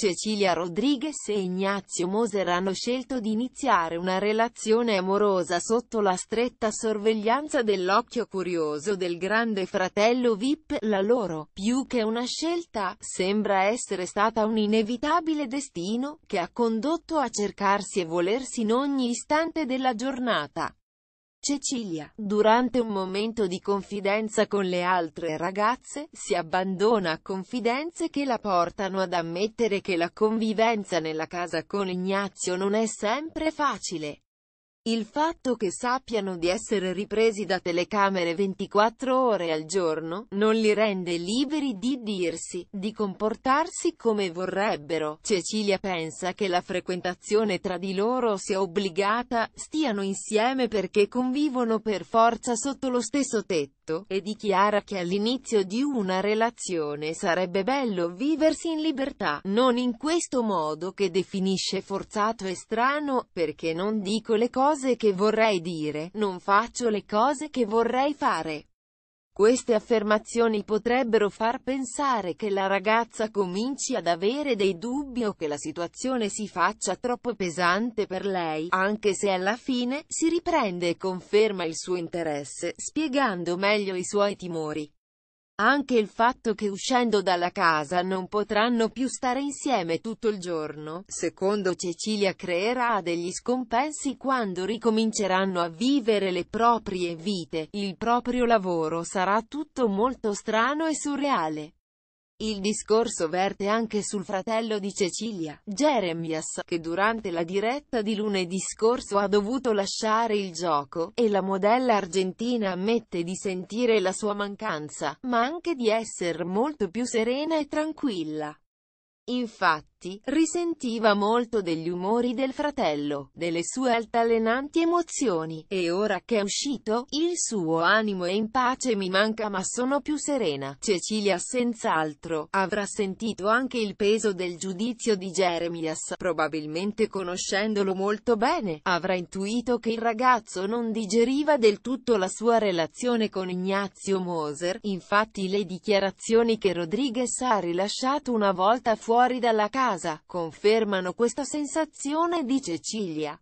Cecilia Rodriguez e Ignazio Moser hanno scelto di iniziare una relazione amorosa sotto la stretta sorveglianza dell'occhio curioso del grande fratello VIP, la loro, più che una scelta, sembra essere stata un inevitabile destino, che ha condotto a cercarsi e volersi in ogni istante della giornata. Cecilia, durante un momento di confidenza con le altre ragazze, si abbandona a confidenze che la portano ad ammettere che la convivenza nella casa con Ignazio non è sempre facile. Il fatto che sappiano di essere ripresi da telecamere 24 ore al giorno, non li rende liberi di dirsi, di comportarsi come vorrebbero. Cecilia pensa che la frequentazione tra di loro sia obbligata, stiano insieme perché convivono per forza sotto lo stesso tetto fatto, e dichiara che all'inizio di una relazione sarebbe bello viversi in libertà, non in questo modo che definisce forzato e strano, perché non dico le cose che vorrei dire, non faccio le cose che vorrei fare. Queste affermazioni potrebbero far pensare che la ragazza cominci ad avere dei dubbi o che la situazione si faccia troppo pesante per lei, anche se alla fine si riprende e conferma il suo interesse, spiegando meglio i suoi timori. Anche il fatto che uscendo dalla casa non potranno più stare insieme tutto il giorno, secondo Cecilia creerà degli scompensi quando ricominceranno a vivere le proprie vite, il proprio lavoro sarà tutto molto strano e surreale. Il discorso verte anche sul fratello di Cecilia, Jeremias, che durante la diretta di lunedì scorso ha dovuto lasciare il gioco, e la modella argentina ammette di sentire la sua mancanza, ma anche di essere molto più serena e tranquilla. Infatti, Moretti, risentiva molto degli umori del fratello, delle sue altalenanti emozioni, e ora che è uscito, il suo animo è in pace mi manca ma sono più serena. Cecilia senz'altro, avrà sentito anche il peso del giudizio di Jeremias, probabilmente conoscendolo molto bene, avrà intuito che il ragazzo non digeriva del tutto la sua relazione con Ignazio Moser, infatti le dichiarazioni che Rodriguez ha rilasciato una volta fuori dalla casa casa, confermano questa sensazione di Cecilia.